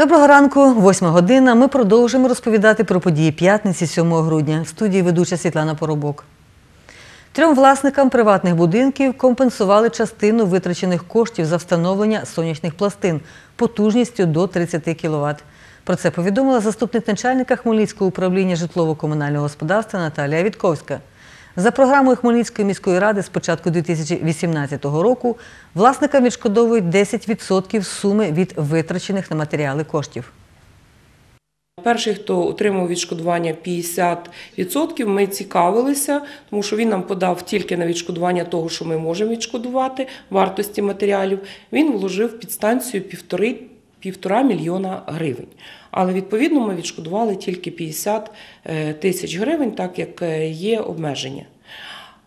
Доброго ранку, восьма година. Ми продовжуємо розповідати про події п'ятниці 7 грудня. В студії ведуча Світлана Поробок. Трьом власникам приватних будинків компенсували частину витрачених коштів за встановлення сонячних пластин потужністю до 30 кВт. Про це повідомила заступник начальника Хмельницького управління житлово-комунального господарства Наталія Вітковська. За програмою Хмельницької міської ради з початку 2018 року власникам відшкодовують 10% суми від витрачених на матеріали коштів. Перший, хто отримав відшкодування 50%, ми цікавилися, тому що він нам подав тільки на відшкодування того, що ми можемо відшкодувати, вартості матеріалів. Він вложив під станцію півтори півтора мільйона гривень. Але відповідно ми відшкодували тільки 50 е, тисяч гривень, так як е, є обмеження.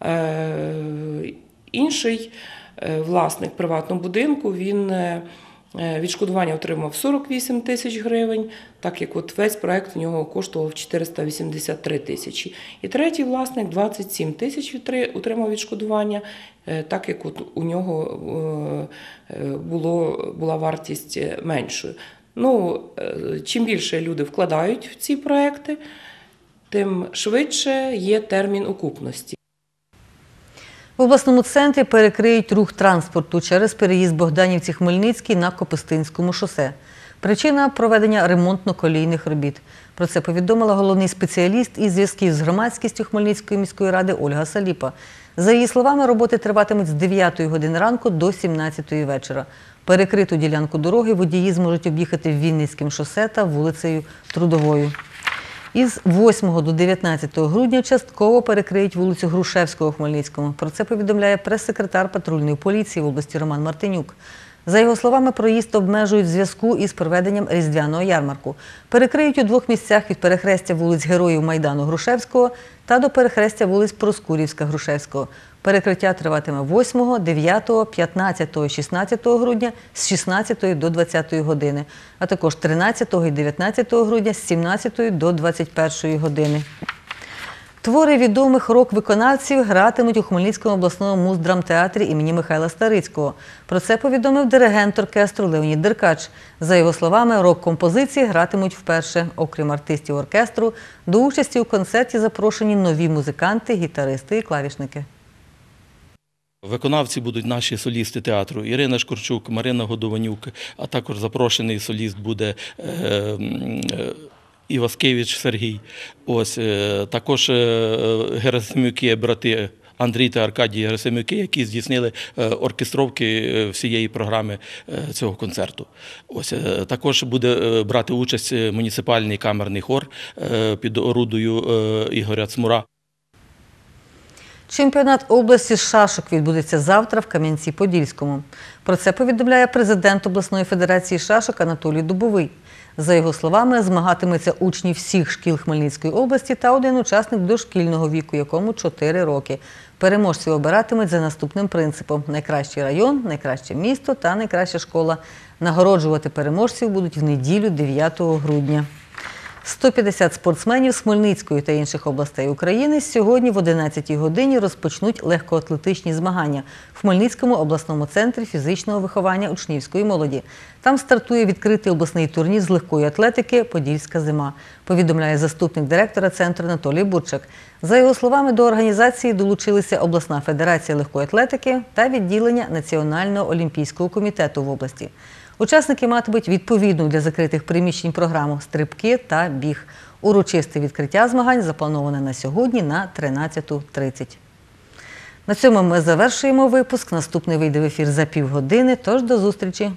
Е, інший власник приватного будинку він. Е, відшкодування отримав 48 тисяч гривень, так як от весь проект у нього коштував 483 тисячі. І третій власник 27 тисяч отримав відшкодування, е, так як от у нього е, було, була вартість меншою. Ну, Чим більше люди вкладають в ці проекти, тим швидше є термін окупності. В обласному центрі перекриють рух транспорту через переїзд Богданівці-Хмельницький на Копистинському шосе. Причина проведення ремонтно-колійних робіт. Про це повідомила головний спеціаліст із зв'язків з громадськістю Хмельницької міської ради Ольга Саліпа. За її словами, роботи триватимуть з 9 години ранку до 17 вечора. Перекриту ділянку дороги водії зможуть об'їхати Вінницьким шосе та вулицею Трудовою. Із 8 до 19 грудня частково перекриють вулицю Грушевського у Хмельницькому. Про це повідомляє прес-секретар патрульної поліції в області Роман Мартинюк. За його словами, проїзд обмежують в зв'язку із проведенням різдвяного ярмарку. Перекриють у двох місцях від перехрестя вулиць Героїв Майдану Грушевського та до перехрестя вулиць Проскурівська Грушевського. Перекриття триватиме 8, 9, 15, 16 грудня з 16 до 20 години, а також 13 і 19 грудня з 17 до 21 години. Твори відомих рок-виконавців гратимуть у Хмельницькому обласному муздрамтеатрі імені Михайла Старицького. Про це повідомив диригент оркестру Леонід Деркач. За його словами, рок-композиції гратимуть вперше. Окрім артистів оркестру, до участі у концерті запрошені нові музиканти, гітаристи і клавішники. Виконавці будуть наші солісти театру Ірина Шкурчук, Марина Годованюк, а також запрошений соліст буде. Е, е, Іваскевич Сергій. Ось е, також е, е, Герасимюки, брати. Андрій та Аркадій Герасимюки, які здійснили оркестровки всієї програми цього концерту. Ось також буде брати участь муніципальний камерний хор під орудою Ігоря Цмура. Чемпіонат області шашок відбудеться завтра в Кам'янці-Подільському. Про це повідомляє президент обласної федерації шашок Анатолій Дубовий. За його словами, змагатиметься учні всіх шкіл Хмельницької області та один учасник дошкільного віку, якому 4 роки. Переможців обиратимуть за наступним принципом: найкращий район, найкраще місто та найкраща школа. Нагороджувати переможців будуть в неділю 9 грудня. 150 спортсменів з Хмельницької та інших областей України сьогодні в 11-й годині розпочнуть легкоатлетичні змагання в Хмельницькому обласному центрі фізичного виховання учнівської молоді. Там стартує відкритий обласний турнір з легкої атлетики Подільська зима, повідомляє заступник директора центру Анатолій Бурчак. За його словами, до організації долучилися обласна федерація легкої атлетики та відділення Національного олімпійського комітету в області. Учасники матимуть відповідну для закритих приміщень програму стрибки та біг. Урочисте відкриття змагань заплановане на сьогодні на 13.30. На цьому ми завершуємо випуск. Наступний вийде в ефір за півгодини. Тож до зустрічі.